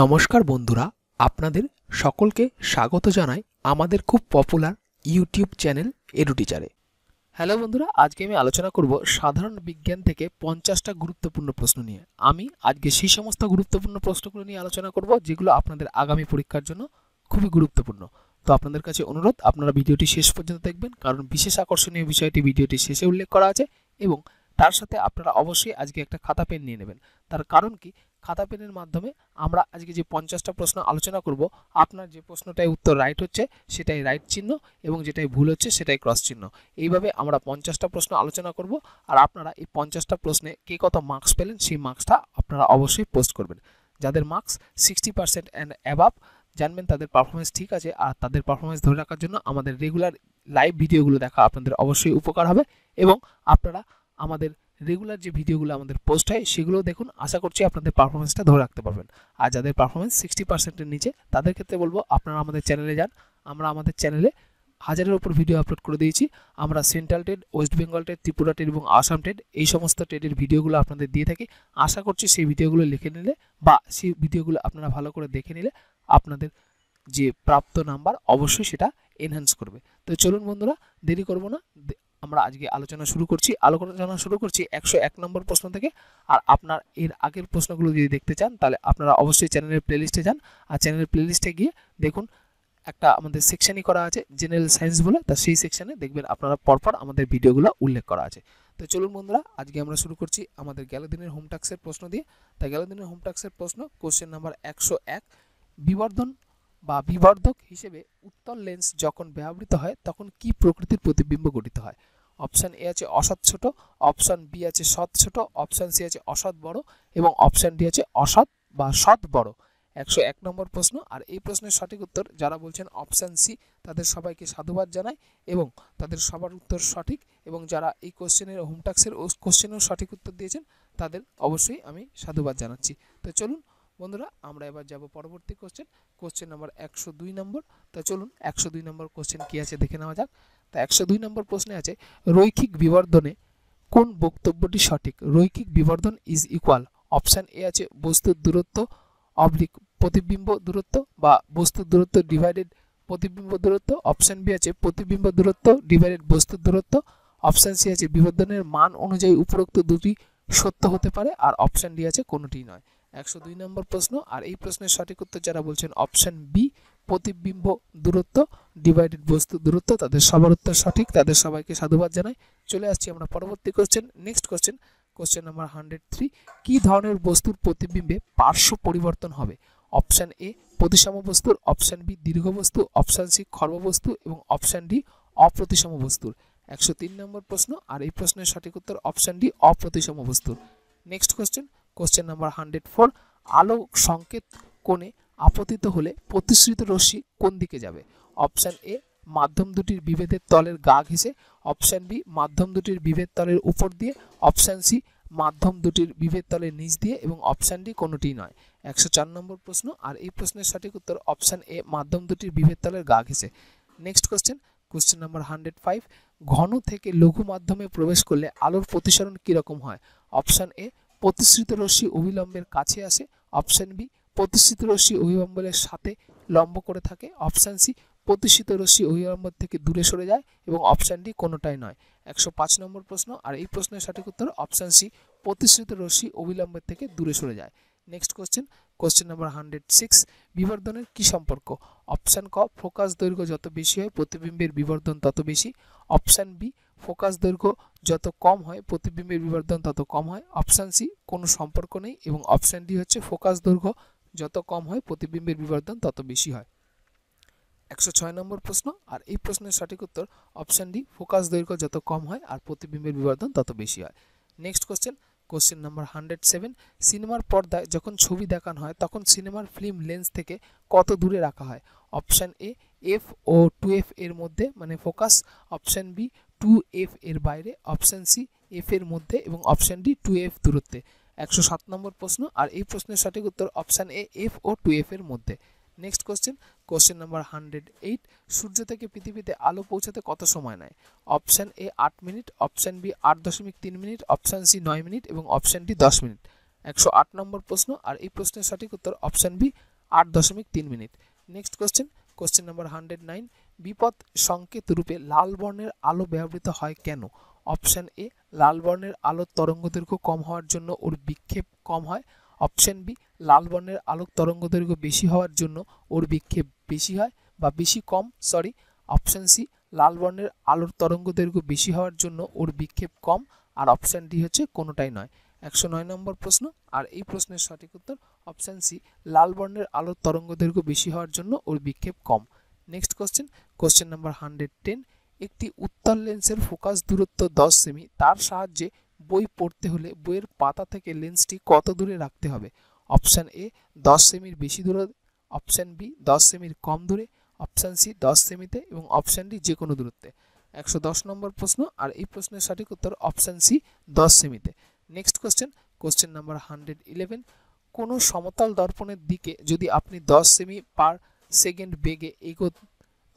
নমস্কার বন্ধুরা আপনাদের সকলকে স্বাগত জানাই আমাদের খুব পপুলার ইউটিউব চ্যানেল এডুটিচারে হ্যালো বন্ধুরা আজকে আমি আলোচনা করব সাধারণ বিজ্ঞান থেকে পঞ্চাশটা গুরুত্বপূর্ণ প্রশ্ন নিয়ে আমি আজকে সেই সমস্ত গুরুত্বপূর্ণ প্রশ্নগুলো নিয়ে আলোচনা করব যেগুলো আপনাদের আগামী পরীক্ষার জন্য খুবই গুরুত্বপূর্ণ তো আপনাদের কাছে অনুরোধ আপনারা ভিডিওটি শেষ পর্যন্ত দেখবেন কারণ বিশেষ আকর্ষণীয় বিষয়টি ভিডিওটি শেষে উল্লেখ করা আছে এবং তার সাথে আপনারা অবশ্যই আজকে একটা খাতা পেন নিয়ে নেবেন তার কারণ কি খাতা পেনের মাধ্যমে আমরা আজকে যে পঞ্চাশটা প্রশ্ন আলোচনা করব আপনার যে প্রশ্নটাই উত্তর রাইট হচ্ছে সেটাই রাইট চিহ্ন এবং যেটাই ভুল হচ্ছে সেটাই ক্রস চিহ্ন এইভাবে আমরা পঞ্চাশটা প্রশ্ন আলোচনা করব আর আপনারা এই পঞ্চাশটা প্রশ্নে কে কত মার্কস পেলেন সেই মার্কসটা আপনারা অবশ্যই পোস্ট করবেন যাদের marks sixty percent and above জানবেন তাদের পারফরমেন্স ঠিক আছে আর তাদের পারফরমেন্স ধরে রাখার জন্য আমাদের রেগুলার লাইভ ভিডিওগুলো দেখা আপনাদের অবশ্যই উপকার হবে এবং আপনারা আমাদের রেগুলার যে ভিডিওগুলো আমাদের পোস্ট হয় সেগুলো দেখুন আশা করছি আপনাদের পারফরমেন্সটা ধরে রাখতে পারবেন আর যাদের পারফরমেন্স সিক্সটি পার্সেন্টের নিচে তাদের ক্ষেত্রে বলবো আপনারা আমাদের চ্যানেলে যান আমরা আমাদের চ্যানেলে হাজারের ওপর ভিডিও আপলোড করে দিয়েছি আমরা central TET West Bengal TET Tripura TET এবং আসাম টেড এই সমস্ত টেডের ভিডিওগুলো আপনাদের দিয়ে থাকি আশা করছি সেই ভিডিওগুলো লিখে নিলে বা সেই ভিডিওগুলো আপনারা ভালো করে দেখে নিলে আপনাদের যে প্রাপ্ত নাম্বার অবশ্যই সেটা এনহ্যান্স করবে তো চলুন বন্ধুরা দেরি করব না আমরা আজকে আলোচনা শুরু করছি আলোচনা শুরু করছি একশো এক নম্বর প্রশ্ন থেকে আর আপনার এর আগের প্রশ্নগুলো যদি দেখতে চান তাহলে আপনারা অবশ্যই চ্যানেলের প্লেলিস্টে যান আর চ্যানেলের প্লেলিস্টে গিয়ে দেখুন একটা আমাদের সেকশনই করা আছে জেনারেল সায়েন্স বলে তা সেই সেকশানে দেখবেন আপনারা পরপর আমাদের ভিডিওগুলো উল্লেখ করা আছে তো চলুন বন্ধুরা আজকে আমরা শুরু করছি আমাদের গেল দিনের হোমটাক্সের প্রশ্ন দিয়ে তা গেল দিনের হোমটাক্সের প্রশ্ন কোশ্চেন নাম্বার একশো এক বিবর্ধন বা বিবর্ধক হিসেবে উত্তল লেন্স যখন ব্যবহৃত হয় তখন কি প্রকৃতির প্রতিবিম্ব গঠিত হয় অপশান এ আছে অসৎ ছোট অপশান বি আছে সৎ ছোট অপশান সি আছে অসৎ বড় এবং অপশান ডি আছে অসৎ বা সৎ বড় একশো এক নম্বর প্রশ্ন আর এই প্রশ্নের সঠিক উত্তর যারা বলছেন অপশান সি তাদের সবাইকে সাধুবাদ জানাই এবং তাদের সবার উত্তর সঠিক এবং যারা এই কোশ্চেনের হোমটাক্সের কোশ্চেনেও সঠিক উত্তর দিয়েছেন তাদের অবশ্যই আমি সাধুবাদ জানাচ্ছি তো চলুন বন্ধুরা আমরা এবার যাব পরবর্তী কোশ্চেন কোশ্চেন নাম্বার একশো দুই নম্বর তো চলুন একশো দুই নম্বর কোশ্চেন কী আছে দেখে নেওয়া যাক তা একশো দুই নম্বর প্রশ্নে আছে রৈখিক বিবর্ধনে কোন বক্তব্যটি সঠিক রৈখিক বিবর্ধন ইজ ইকুয়াল অপশান এ আছে বস্তুর দূরত্ব অবলিক প্রতিবিম্ব দূরত্ব বা বস্তুর দূরত্ব ডিভাইডেড প্রতিবিম্ব দূরত্ব অপশান বি আছে প্রতিবিম্ব দূরত্ব ডিভাইডেড বস্তুর দূরত্ব অপশান সি আছে বিবর্ধনের মান অনুযায়ী উপরোক্ত দুটি সত্য হতে পারে আর অপশান ডি আছে কোনোটি নয় একশো দুই নম্বর প্রশ্ন আর এই প্রশ্নের সঠিক উত্তর যারা বলছেন অপশান বি প্রতিবিম্ব দূরত্ব ডিভাইডেড বস্তু দূরত্ব তাদের সবার উত্তর সঠিক তাদের সবাইকে সাধুবাদ জানাই চলে আসছি আমরা পরবর্তী question next question question number hundred three কী ধরনের বস্তুর প্রতিবিম্বে পার্শ্ব পরিবর্তন হবে অপশান এ প্রতিসম বস্তুর অপশান বি দীর্ঘ বস্তু অপশান সি খর্ব বস্তু এবং অপশান ডি অপ্রতিসম বস্তুর একশো তিন নম্বর প্রশ্ন আর এই প্রশ্নের সঠিক উত্তর অপশান ডি অপ্রতিসম বস্তুর next question question number hundred four আলো সংকেত কোণে আপতিত হলে প্রতিশ্রুত রশ্মি কোন দিকে যাবে অপশান এ মাধ্যম দুটির বিভেদের তলের গা ঘেঁষে অপশান বি মাধ্যম দুটির বিভেদ তলের উপর দিয়ে অপশান সি মাধ্যম দুটির বিভেদ তলের নিচ দিয়ে এবং অপশান ডি কোনোটিই নয় একশো চার নম্বর প্রশ্ন আর এই প্রশ্নের সঠিক উত্তর অপশান এ মাধ্যম দুটির বিভেদ তলের গা ঘেঁষে next question question number hundred five ঘন থেকে লঘু মাধ্যমে প্রবেশ করলে আলোর প্রতিসরণ কীরকম হয় অপশান এ প্রতিশ্রুত রশ্মি অবিলম্বের কাছে আসে অপশান বি প্রতিষ্ঠিত রশ্মি অভিলম্বনের সাথে লম্ব করে থাকে অপশান সি প্রতিষ্ঠিত রশ্মি অভিলম্বন থেকে দূরে সরে যায় এবং অপশান ডি কোনোটাই নয় একশো পাঁচ নম্বর প্রশ্ন আর এই প্রশ্নের সঠিক উত্তর অপশান সি প্রতিষ্ঠিত রশ্মি অবিলম্বের থেকে দূরে সরে যায় next question question number hundred six বিবর্ধনের কী সম্পর্ক অপশান ক ফোকাস দৈর্ঘ্য যত বেশি হয় প্রতিবিম্বের বিবর্ধন তত বেশি অপশান বি ফোকাস দৈর্ঘ্য যত কম হয় প্রতিবিম্বের বিবর্ধন তত কম হয় অপশান সি কোনো সম্পর্ক নেই এবং অপশান ডি হচ্ছে ফোকাস দৈর্ঘ্য যত কম হয় প্রতিবিম্বের বিবর্ধন তত বেশি হয় একশো ছয় নম্বর প্রশ্ন আর এই প্রশ্নের সঠিক উত্তর অপশান ডি ফোকাস দৈর্ঘ্য যত কম হয় আর প্রতিবিম্বের বিবর্ধন তত বেশি হয় next question question number hundred seven সিনেমার পর্দায় যখন ছবি দেখানো হয় তখন সিনেমার ফিল্ম লেন্স থেকে কত দূরে রাখা হয় অপশান এ এফ ও টু এফ এর মধ্যে মানে focus option B two F এর বাইরে অপশান সি এফ এর মধ্যে এবং অপশান ডি টু এফ দূরত্বে একশো সাত নম্বর প্রশ্ন আর এই প্রশ্নের সঠিক উত্তর অপশান এ এফ ও টু এফ এর মধ্যে next question question number hundred eight সূর্য থেকে পৃথিবীতে আলো পৌঁছাতে কত সময় নেয় অপশান এ আট মিনিট অপশান বি আট দশমিক তিন মিনিট অপশান সি নয় মিনিট এবং অপশান ডি দশ মিনিট একশো আট নম্বর প্রশ্ন আর এই প্রশ্নের সঠিক উত্তর অপশান বি আট দশমিক তিন minute next question question number hundred nine বিপদ সংকেত রূপে লাল বর্ণের আলো ব্যবহৃত হয় কেন অপশান এ লাল বর্ণের আলোর তরঙ্গ দৈর্ঘ্য কম হওয়ার জন্য ওর বিক্ষেপ কম হয় অপশান বি লাল বর্ণের আলোক তরঙ্গ দৈর্ঘ্য বেশি হওয়ার জন্য ওর বিক্ষেপ বেশি হয় বা বেশি কম সরি অপশান সি লাল বর্ণের আলোর তরঙ্গ দৈর্ঘ্য বেশি হওয়ার জন্য ওর বিক্ষেপ কম আর অপশান ডি হচ্ছে কোনোটাই নয় একশো নয় নম্বর প্রশ্ন আর এই প্রশ্নের সঠিক উত্তর অপশান সি লাল বর্ণের আলোর তরঙ্গ দৈর্ঘ্য বেশি হওয়ার জন্য ওর বিক্ষেপ কম next question question number hundred ten একটি উত্তল লেন্সের ফোকাস দূরত্ব দশ সেমি তার সাহায্যে বই পড়তে হলে বইয়ের পাতা থেকে লেন্সটি কত দূরে রাখতে হবে অপশান এ দশ সেমির বেশি দূরে অপশান বি দশ সেমির কম দূরে অপশান সি দশ সেমিতে এবং অপশান ডি যে কোনো দূরত্বে একশো দশ নম্বর প্রশ্ন আর এই প্রশ্নের সঠিক উত্তর অপশান সি দশ সেমিতে next question question number hundred eleven কোনো সমতল দর্পণের দিকে যদি আপনি দশ সেমি পার সেকেন্ড বেগে এগোতে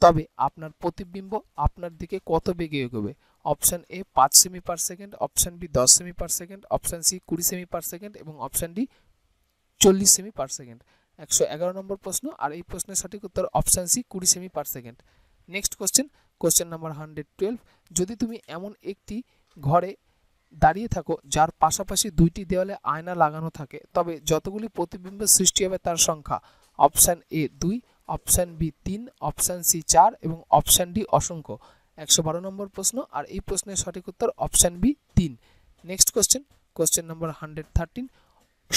তবে আপনার প্রতিবিম্ব আপনার দিকে কত বেগে এগোবে অপশান এ পাঁচ সেমি পার সেকেন্ড অপশান বি দশ সেমি পার সেকেন্ড অপশান সি কুড়ি সেমি পার সেকেন্ড এবং অপশান ডি চল্লিশ সেমি পার সেকেন্ড একশো এগারো নম্বর প্রশ্ন আর এই প্রশ্নের সঠিক উত্তর অপশান সি কুড়ি সেমি per second next question question number hundred twelve যদি তুমি এমন একটি ঘরে দাঁড়িয়ে থাকো যার পাশাপাশি দুইটি দেওয়ালে আয়না লাগানো থাকে তবে যতগুলি প্রতিবিম্ব সৃষ্টি হবে তার সংখ্যা অপশান এ দুই অপশান বি তিন অপশান সি চার এবং অপশান ডি অসংখ্য একশো বারো নম্বর প্রশ্ন আর এই প্রশ্নের সঠিক উত্তর অপশান বি তিন next question question number hundred thirteen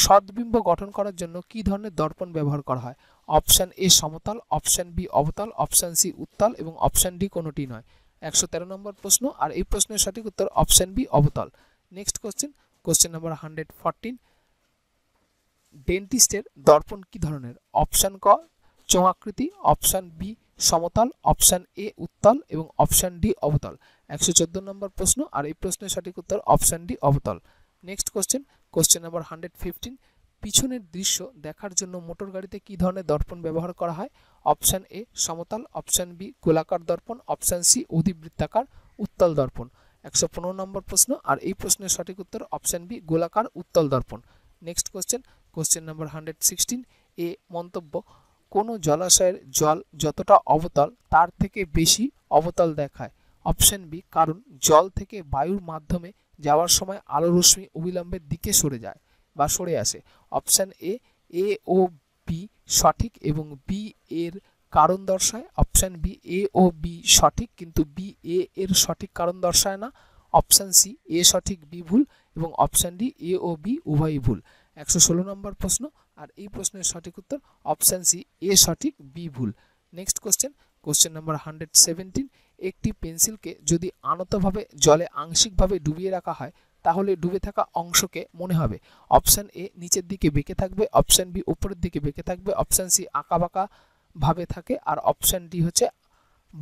সদ্বিম্ব গঠন করার জন্য কি ধরনের দর্পণ ব্যবহার করা হয় অপশান এ সমতল অপশান বি অবতল অপশান সি উত্তল এবং অপশান ডি কোনোটি নয় একশো তেরো নম্বর প্রশ্ন আর এই প্রশ্নের সঠিক উত্তর অপশান বি অবতল next question question number hundred fourteen ডেন্টিস্টের দর্পণ কি ধরনের অপশান ক চৌআকৃতি অপশান বি সমতল অপশান এ উত্তল এবং অপশান ডি অবতল একশো চোদ্দো নম্বর প্রশ্ন আর এই প্রশ্নের সঠিক উত্তর অপশান ডি অবতল next question question number hundred fifteen পিছনের দৃশ্য দেখার জন্য মোটর গাড়িতে কী ধরনের দর্পণ ব্যবহার করা হয় অপশান এ সমতল অপশান বি গোলাকার দর্পণ অপশান সি অধিবৃত্তাকার উত্তল দর্পণ একশো পনেরো নম্বর প্রশ্ন আর এই প্রশ্নের সঠিক উত্তর অপশান বি গোলাকার উত্তল দর্পণ next question question number hundred sixteen A মন্তব্য কোনো জলাশয়ের জল যতটা অবতল তার থেকে বেশি অবতল দেখায় অপশন বি কারণ জল থেকে বায়ুর মাধ্যমে যাওয়ার সময় আলো রশ্মি অবিলম্বের দিকে সরে যায় বা সরে আসে অপশান এ এ ও বি সঠিক এবং বি এর কারণ দর্শায় অপশন বি এ ও বি সঠিক কিন্তু বি এ এর সঠিক কারণ দর্শায় না অপশন সি এ সঠিক বি ভুল এবং অপশন ডি এ ও বি উভয়ই ভুল একশো ষোলো নম্বর প্রশ্ন আর এই প্রশ্নের সঠিক উত্তর অপশান সি এ সঠিক বি ভুল next question question number hundred seventeen একটি পেন্সিলকে যদি আনতভাবে জলে আংশিকভাবে ডুবিয়ে রাখা হয় তাহলে ডুবে থাকা অংশকে মনে হবে অপশান এ নিচের দিকে বেঁকে থাকবে অপশান বি উপরের দিকে বেঁকে থাকবে অপশান সি আঁকাবাঁকা ভাবে থাকে আর অপশান ডি হচ্ছে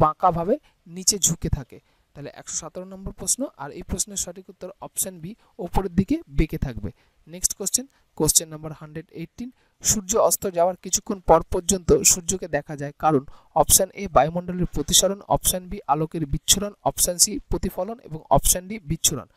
বাঁকাভাবে নিচে ঝুঁকে থাকে তাহলে একশো সতেরো নম্বর প্রশ্ন আর এই প্রশ্নের সঠিক উত্তর অপশান বি ওপরের দিকে বেঁকে থাকবে next question question number hundred eighteen সূর্য অস্ত যাওয়ার কিছুক্ষণ পর পর্যন্ত সূর্যকে দেখা যায় কারণ অপশান এ বায়ুমণ্ডলের প্রতিসরণ অপশান বি আলোকের বিচ্ছুরণ অপশান সি প্রতিফলন এবং অপশান ডি বিচ্ছুরণ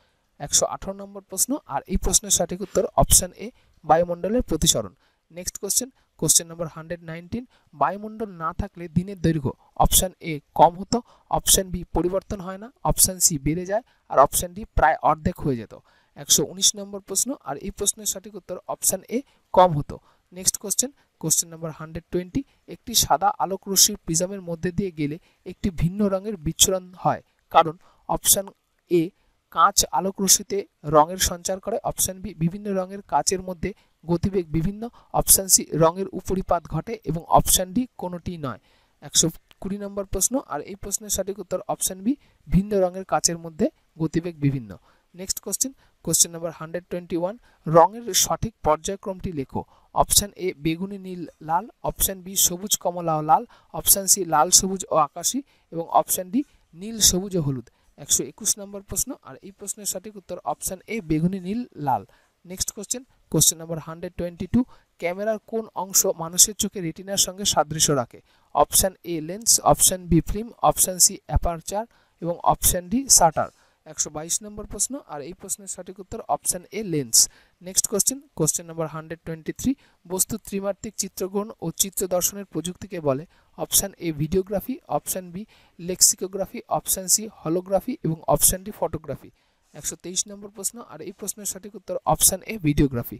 একশো আঠারো নম্বর প্রশ্ন আর এই প্রশ্নের সঠিক উত্তর অপশান এ বায়ুমণ্ডলের প্রতিসরণ next question question number hundred nineteen বায়ুমণ্ডল না থাকলে দিনের দৈর্ঘ্য অপশান এ কম হতো অপশান বি পরিবর্তন হয় না অপশান সি বেড়ে যায় আর অপশান ডি প্রায় অর্ধেক হয়ে যেত একশো নম্বর প্রশ্ন আর এই প্রশ্নের সঠিক উত্তর অপশান এ কম হতো next question question number hundred twenty একটি সাদা আলোক রশ্মির প্রিজামের মধ্যে দিয়ে গেলে একটি ভিন্ন রঙের বিচ্ছুরণ হয় কারণ অপশান এ কাঁচ আলোক রশ্মিতে রঙের সঞ্চার করে অপশান বি বিভিন্ন রঙের কাঁচের মধ্যে গতিবেগ বিভিন্ন অপশান সি রঙের উপরিপাত ঘটে এবং অপশান ডি কোনোটি নয় একশো কুড়ি নম্বর প্রশ্ন আর এই প্রশ্নের সঠিক উত্তর অপশান বি ভিন্ন রঙের কাঁচের মধ্যে গতিবেগ বিভিন্ন next question question number hundred twenty one রঙের সঠিক পর্যায়ক্রমটি লেখো অপশান এ বেগুনি নীল লাল অপশান বি সবুজ কমলা ও লাল অপশান সি লাল সবুজ ও আকাশী এবং অপশান ডি নীল সবুজ ও হলুদ একশো একুশ নম্বর প্রশ্ন আর এই প্রশ্নের সঠিক উত্তর অপশান এ বেগুনি নীল লাল next question question number hundred twenty two ক্যামেরার কোন অংশ মানুষের চোখে রেটিনার সঙ্গে সাদৃশ্য রাখে option A lens option B film option C aperture এবং অপশান ডি শাটার একশো বাইশ নম্বর প্রশ্ন আর এই প্রশ্নের সঠিক উত্তর option A lens next question question number hundred twenty three বস্তু ত্রিমাত্রিক চিত্রগ্রহণ ও চিত্র দর্শনের প্রযুক্তিকে বলে option A videography option B lexicography option C holography এবং অপশান ডি ফটোগ্রাফি একশো তেইশ নম্বর প্রশ্ন আর এই প্রশ্নের সঠিক উত্তর option A videography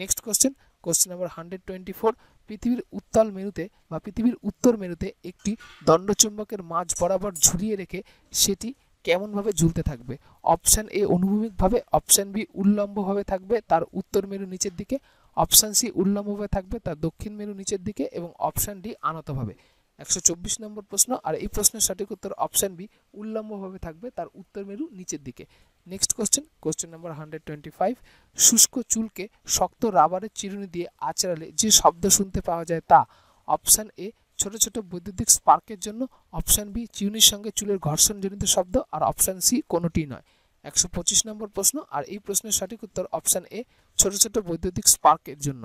next question question number hundred twenty four পৃথিবীর উত্তাল মেরুতে বা পৃথিবীর উত্তর মেরুতে একটি দণ্ডচুম্বকের মাঝ বরাবর ঝুলিয়ে রেখে সেটি কেমনভাবে ঝুলতে থাকবে অপশান এ অনুভূমিকভাবে অপশান বি উল্লম্বভাবে থাকবে তার উত্তর মেরু নিচের দিকে অপশান সি উল্লম্বভাবে থাকবে তার দক্ষিণ মেরু নিচের দিকে এবং অপশান ডি আনতভাবে একশো চব্বিশ নম্বর প্রশ্ন আর এই প্রশ্নের সঠিক উত্তর অপশান বি উল্লম্বভাবে থাকবে তার উত্তর মেরু নিচের দিকে next question question number hundred twenty five শুষ্ক চুলকে শক্ত রাবারের চিরুনি দিয়ে আচড়ালে যে শব্দ শুনতে পাওয়া যায় তা অপশান এ ছোট ছোট বৈদ্যুতিক স্পার্কের জন্য অপশান বি চিউনির সঙ্গে চুলের ঘর্ষণজনিত শব্দ আর অপশান সি কোনোটি নয় একশো পঁচিশ নম্বর প্রশ্ন আর এই প্রশ্নের সঠিক উত্তর অপশান এ ছোট ছোট বৈদ্যুতিক স্পার্কের জন্য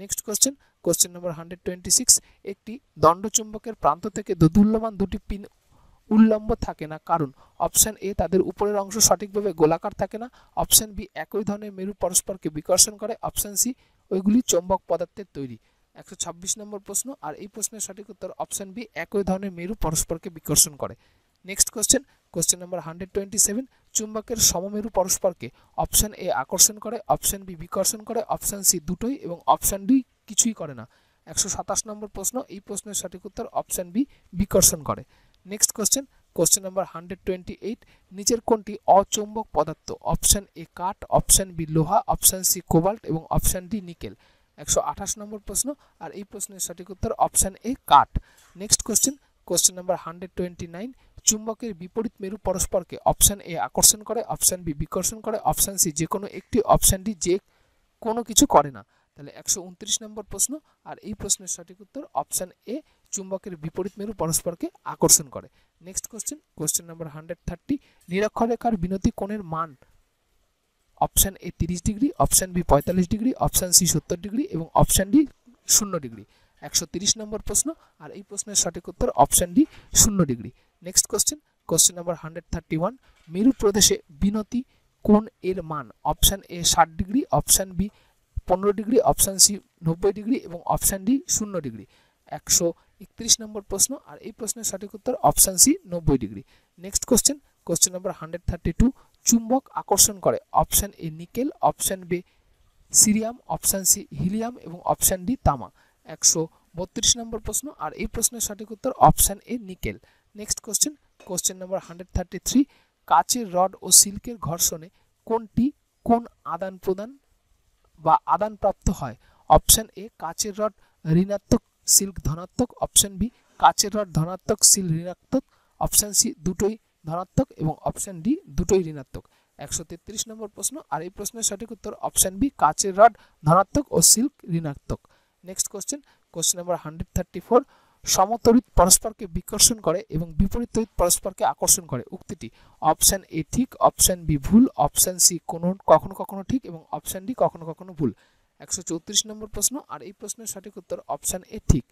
next question question number hundred twenty six একটি দণ্ডচুম্বকের প্রান্ত থেকে দুদুল্যমান দুটি পিন উল্লম্ব থাকে না কারণ অপশান এ তাদের উপরের অংশ সঠিকভাবে গোলাকার থাকে না অপশান বি একই ধরনের মেরু পরস্পরকে বিকর্ষণ করে অপশান সি ওইগুলি চৌম্বক পদার্থের তৈরি একশো ছাব্বিশ নম্বর প্রশ্ন আর এই প্রশ্নের সঠিক উত্তর অপশন বি একই ধরনের মেরু পরস্পরকে বিকর্ষণ করে next question question number hundred twenty seven চুম্বকের সমমেরু পরস্পরকে অপশান এ আকর্ষণ করে অপশান বি বিকর্ষণ করে অপশান সি দুটোই এবং অপশান ডি কিছুই করে না একশো সাতাশ নম্বর প্রশ্ন এই প্রশ্নের সঠিক উত্তর অপশান বি বিকর্ষণ করে next question question number hundred twenty eight নিচের কোনটি অচুম্বক পদার্থ অপশান এ কাঠ অপশান বি লোহা অপশান সি কোবাল্ট এবং অপশান ডি নিকেল একশো আঠাশ নম্বর প্রশ্ন আর এই প্রশ্নের সঠিক উত্তর অপশান এ কাঠ next question question number hundred twenty nine চুম্বকের বিপরীত মেরু পরস্পরকে অপশান এ আকর্ষণ করে অপশান বি বিকর্ষণ করে অপশান সি যে কোনো একটি অপশান ডি যে কোনো কিছু করে না তাহলে একশো উনত্রিশ নম্বর প্রশ্ন আর এই প্রশ্নের সঠিক উত্তর অপশান এ চুম্বকের বিপরীত মেরু পরস্পরকে আকর্ষণ করে next question question number hundred thirty নিরক্ষরেখার বিনতি কোণের মান অপশান এ তিরিশ ডিগ্রি অপশান বি পঁয়তাল্লিশ ডিগ্রি অপশান সি সত্তর ডিগ্রি এবং অপশান ডি শূন্য ডিগ্রি একশো তিরিশ নম্বর প্রশ্ন আর এই প্রশ্নের সঠিক উত্তর অপশান ডি শূন্য degree next question question number hundred thirty one মেরু প্রদেশে বিনতি কোন এর মান অপশান এ ষাট ডিগ্রি অপশান বি পনেরো ডিগ্রি অপশান সি নব্বই ডিগ্রি এবং অপশান ডি শূন্য ডিগ্রি একশো একত্রিশ নম্বর প্রশ্ন আর এই প্রশ্নের সঠিক উত্তর অপশান সি নব্বই degree next question question number hundred thirty two চুম্বক আকর্ষণ করে option A nickel option B cerium option C helium এবং অপশান ডি তামা একশো বত্রিশ নম্বর প্রশ্ন আর এই প্রশ্নের সঠিক উত্তর option A nickel next question question number hundred thirty three কাচের রড ও সিল্কের ঘর্ষণে কোনটি কোন আদান প্রদান বা আদান প্রাপ্ত হয় অপশান এ কাচের রড ঋণাত্মক সিল্ক ধনাত্মক অপশান বি কাচের রড ধনাত্মক সিল ঋণাত্মক অপশান সি দুটোই ধনাত্মক এবং অপশন ডি দুটোই ঋণাত্মক একশো তেত্রিশ নম্বর প্রশ্ন আর এই প্রশ্নের সঠিক উত্তর অপশন বি কাচের রড ধনাত্মক ও সিল্ক ঋণাত্মক next question question number hundred thirty four সমতরিত পরস্পরকে বিকর্ষণ করে এবং বিপরীত তরিত পরস্পরকে আকর্ষণ করে উক্তিটি অপশান এ ঠিক অপশন বি ভুল অপশন সি কোনো কখনো কখনো ঠিক এবং অপশন ডি কখনো কখনো ভুল একশো চৌত্রিশ নম্বর প্রশ্ন আর এই প্রশ্নের সঠিক উত্তর অপশন এ ঠিক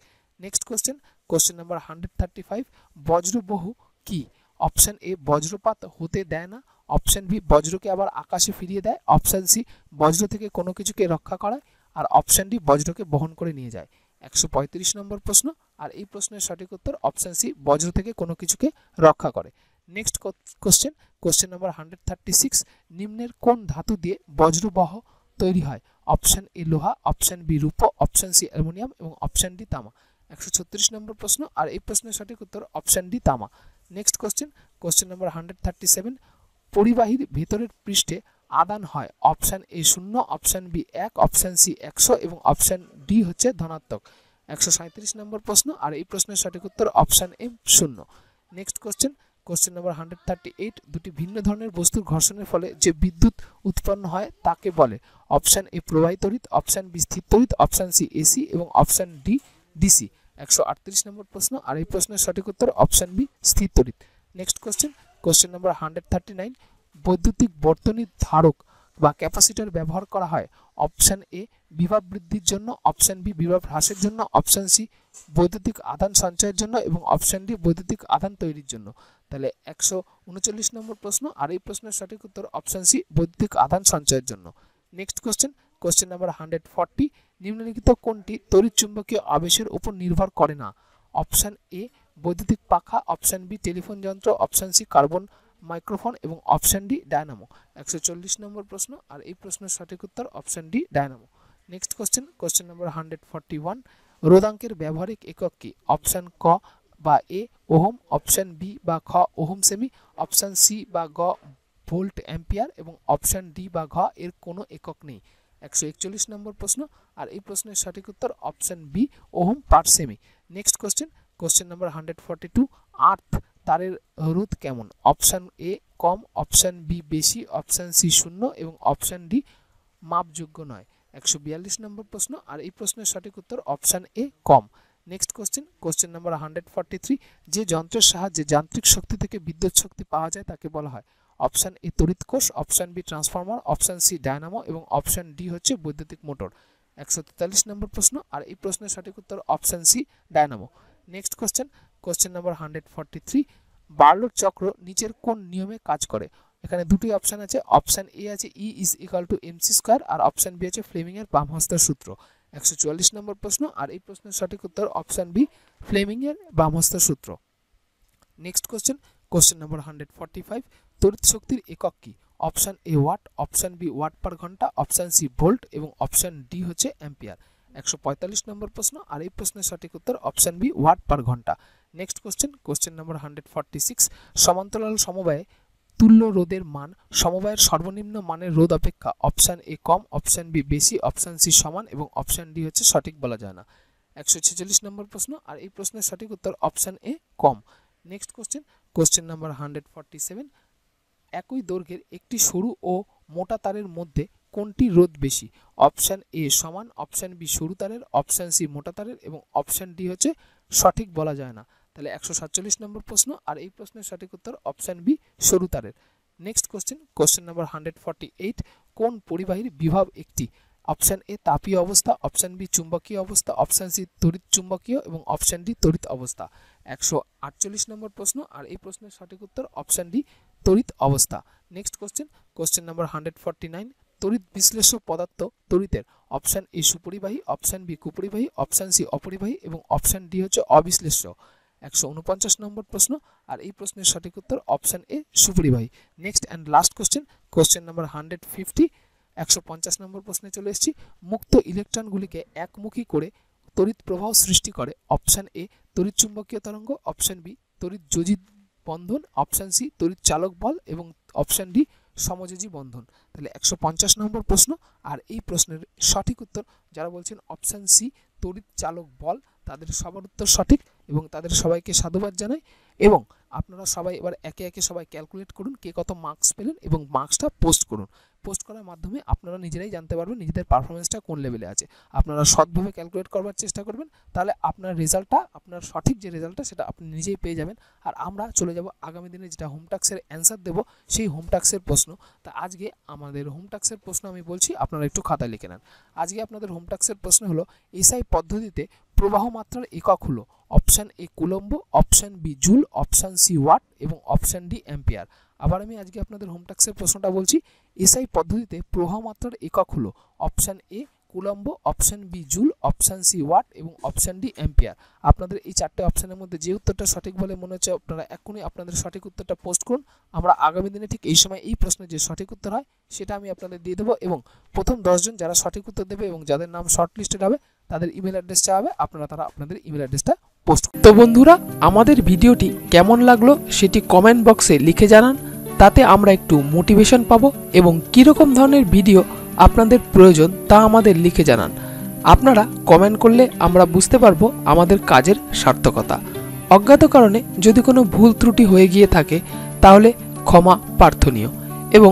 next question question number hundred thirty five বজ্রবহু কী অপশান এ বজ্রপাত হতে দেয় না অপশান বি বজ্রকে আবার আকাশে ফিরিয়ে দেয় অপশান সি বজ্র থেকে কোনো কিছুকে রক্ষা করায় আর অপশান ডি বজ্রকে বহন করে নিয়ে যায় একশো পঁয়ত্রিশ নম্বর প্রশ্ন আর এই প্রশ্নের সঠিক উত্তর অপশান সি বজ্র থেকে কোনো কিছুকে রক্ষা করে next question question number hundred thirty six নিম্নের কোন ধাতু দিয়ে বজ্রবহ তৈরি হয় অপশান এ লোহা অপশান বি রূপ অপশান সি অ্যালুমিনিয়াম এবং অপশান ডি তামা একশো ছত্রিশ নম্বর প্রশ্ন আর এই প্রশ্নের সঠিক উত্তর অপশান ডি তামা next question question number hundred thirty seven পরিবাহীর ভেতরের পৃষ্ঠে আদান হয় অপশান এ শূন্য অপশান বি এক অপশান সি একশো এবং অপশান ডি হচ্ছে ধনাত্মক একশো সাঁত্রিশ নম্বর প্রশ্ন আর এই প্রশ্নের সঠিক উত্তর অপশান এম শূন্য next question question number hundred thirty eight দুটি ভিন্ন ধরনের বস্তুর ঘর্ষণের ফলে যে বিদ্যুৎ উৎপন্ন হয় তাকে বলে অপশান এ প্রবাহিত তড়িৎ অপশান বি স্থিত তড়িৎ অপশান সি এসি এবং অপশান ডি ডিসি একশো আটত্রিশ নম্বর প্রশ্ন আর এই প্রশ্নের সঠিক উত্তর অপশান বি স্থির তড়িৎ next question question number hundred thirty nine বৈদ্যুতিক বর্তনীর ধারক বা ক্যাপাসিটর ব্যবহার করা হয় অপশান এ বিভব বৃদ্ধির জন্য অপশান বি বিভব হ্রাসের জন্য অপশান সি বৈদ্যুতিক আদান সঞ্চয়ের জন্য এবং অপশান ডি বৈদ্যুতিক আদান তৈরির জন্য তাহলে একশো উনচল্লিশ নম্বর প্রশ্ন আর এই প্রশ্নের সঠিক উত্তর অপশান সি বৈদ্যুতিক আদান সঞ্চয়ের জন্য next question question number hundred forty নিম্নলিখিত কোনটি চুম্বকীয় আবেশের উপর নির্ভর করে না অপশান এ বৈদ্যুতিক পাখা অপশান বি টেলিফোন যন্ত্র অপশান সি কার্বন মাইক্রোফোন এবং অপশান ডি ডায়নামো একশো চল্লিশ নম্বর প্রশ্ন আর এই প্রশ্নের সঠিক উত্তর option D dynamo next question question number hundred forty one রোদাঙ্কের ব্যবহারিক একক কি অপশান ক বা এ ওহম অপশান বি বা খ ওহম সেমি অপশান সি বা গ ভোল্ট অ্যাম্পিয়ার এবং অপশান ডি বা ঘ এর কোনো একক নেই একশো একচল্লিশ নম্বর প্রশ্ন আর এই প্রশ্নের সঠিক উত্তর অপশান বি ওহম পার সেমি next question question number hundred forty two earth তারের রোধ কেমন অপশান এ কম অপশান বি বেশি অপশান সি শূন্য এবং অপশান ডি মাপযোগ্য নয় একশো বিয়াল্লিশ নম্বর প্রশ্ন আর এই প্রশ্নের সঠিক উত্তর অপশান এ কম next question question number hundred forty three যে যন্ত্রের সাহায্যে যান্ত্রিক শক্তি থেকে বিদ্যুৎ শক্তি পাওয়া যায় তাকে বলা হয় অপশান এ তড়িৎ কোষ option B transformer option C dynamo এবং অপশান ডি হচ্ছে বৈদ্যুতিক মোটর একশো তেতাল্লিশ নম্বর প্রশ্ন আর এই প্রশ্নের সঠিক উত্তর option C dynamo next question question number hundred forty three বার্লোর চক্র নিচের কোন নিয়মে কাজ করে এখানে দুটি অপশান আছে অপশান এ আছে E is equal to MC square আর অপশান বি আছে ফ্লেমিংয়ের বামহস্তার সূত্র একশো চুয়াল্লিশ নম্বর প্রশ্ন আর এই প্রশ্নের সঠিক উত্তর অপশান বি ফ্লেমিংয়ের বামহস্তার সূত্র next question question number hundred forty five তড়িৎ শক্তির একক কি option A watt option B watt per ঘন্টা অপশান সি ভোল্ট এবং অপশান ডি হচ্ছে অ্যাম্পিয়ার একশো পঁয়তাল্লিশ নম্বর প্রশ্ন আর এই প্রশ্নের সঠিক উত্তর অপশান বি ওয়াট পার ঘন্টা next question question number hundred forty six সমান্তরাল সমবায়ে তুল্য রোধের মান সমবায়ের সর্বনিম্ন মানের রোধ অপেক্ষা অপশান এ কম অপশান বি বেশি অপশান সি সমান এবং অপশান ডি হচ্ছে সঠিক বলা যায় না একশো ছেচল্লিশ নম্বর প্রশ্ন আর এই প্রশ্নের সঠিক উত্তর অপশান এ কম next question question number hundred forty seven একই দৈর্ঘ্যের একটি সরু ও মোটা তারের মধ্যে কোনটি রোধ বেশি অপশান এ সমান অপশান বি সরু তারের অপশান সি মোটা তারের এবং অপশান ডি হচ্ছে সঠিক বলা যায় না তাহলে একশো সাতচল্লিশ নম্বর প্রশ্ন আর এই প্রশ্নের সঠিক উত্তর অপশান বি সরু তারের next question question number hundred forty eight কোন পরিবাহীর বিভব একটি অপশান এ তাপীয় অবস্থা অপশান বি চুম্বকীয় অবস্থা অপশান সি তড়িৎ চুম্বকীয় এবং অপশান ডি তড়িৎ অবস্থা একশো আটচল্লিশ নম্বর প্রশ্ন আর এই প্রশ্নের সঠিক উত্তর অপশান ডি তড়িৎ অবস্থা next question question number hundred forty nine তড়িৎ বিশ্লেষক পদার্থ তড়িতের অপশান এ সুপরিবাহী অপশান বি কুপরিবাহী অপশান সি অপরিবাহী এবং অপশান ডি হচ্ছে অবিশ্লেষ্য একশো উনপঞ্চাশ নম্বর প্রশ্ন আর এই প্রশ্নের সঠিক উত্তর অপশান এ সুপরিবাহী next and last question question number hundred fifty একশো পঞ্চাশ নম্বর প্রশ্নে চলে এসেছি মুক্ত ইলেকট্রনগুলিকে একমুখী করে তড়িৎ প্রবাহ সৃষ্টি করে অপশান এ তড়িৎ চুম্বকীয় তরঙ্গ অপশান বি তড়িৎ যোজিত বন্ধন অপশান সি তড়িৎ চালক বল এবং অপশান ডি সমযোজী বন্ধন তাহলে একশো পঞ্চাশ নম্বর প্রশ্ন আর এই প্রশ্নের সঠিক উত্তর যারা বলছেন অপশান সি তড়িৎ চালক বল তাদের সবার উত্তর সঠিক এবং তাদের সবাইকে সাধুবাদ জানাই এবং আপনারা সবাই এবার একে একে সবাই ক্যালকুলেট করুন কে কত মার্কস পেলেন এবং মার্কসটা পোস্ট করুন পোস্ট করার মাধ্যমে আপনারা নিজেরাই জানতে পারবেন নিজেদের পারফরমেন্সটা কোন লেভেলে আছে আপনারা সৎভাবে ক্যালকুলেট করবার চেষ্টা করবেন তাহলে আপনার রেজাল্টটা আপনার সঠিক যে রেজাল্টটা সেটা আপনি নিজেই পেয়ে যাবেন আর আমরা চলে যাব আগামী দিনে যেটা হোমটাক্সের অ্যান্সার দেব সেই হোমটাক্সের প্রশ্ন তা আজকে আমাদের হোমটাক্সের প্রশ্ন আমি বলছি আপনারা একটু খাতায় লিখে নেন আজকে আপনাদের হোমটাক্সের প্রশ্ন হলো এসআই পদ্ধতিতে প্রবাহ মাত্রার একক হলো option A coulomb option B joule option C watt এবং অপশান ডি অ্যাম্পিয়ার আবার আমি আজকে আপনাদের হোমটাক্সের প্রশ্নটা বলছি এসআই পদ্ধতিতে প্রবাহ মাত্রার একক হলো option A coulomb option B joule option C watt এবং অপশান ডি অ্যাম্পিয়ার আপনাদের এই চারটে অপশানের মধ্যে যে উত্তরটা সঠিক বলে মনে হচ্ছে আপনারা এখনই আপনাদের সঠিক উত্তরটা পোস্ট করুন আমরা আগামী দিনে ঠিক এই সময় এই প্রশ্নে যে সঠিক উত্তর হয় সেটা আমি আপনাদের দিয়ে দেবো এবং প্রথম দশজন যারা সঠিক উত্তর দেবে এবং যাদের নাম শর্ট লিস্টেড হবে তাদের ইমেল অ্যাড্রেস হবে আপনারা তারা আপনাদের ইমেল অ্যাড্রেসটা পোস্ট তো বন্ধুরা আমাদের ভিডিওটি কেমন লাগলো সেটি কমেন্ট বক্সে লিখে জানান তাতে আমরা একটু মোটিভেশন পাবো এবং কীরকম ধরনের ভিডিও আপনাদের প্রয়োজন তা আমাদের লিখে জানান আপনারা কমেন্ট করলে আমরা বুঝতে পারবো আমাদের কাজের সার্থকতা অজ্ঞাত কারণে যদি কোনো ভুল ত্রুটি হয়ে গিয়ে থাকে তাহলে ক্ষমা প্রার্থনীয় এবং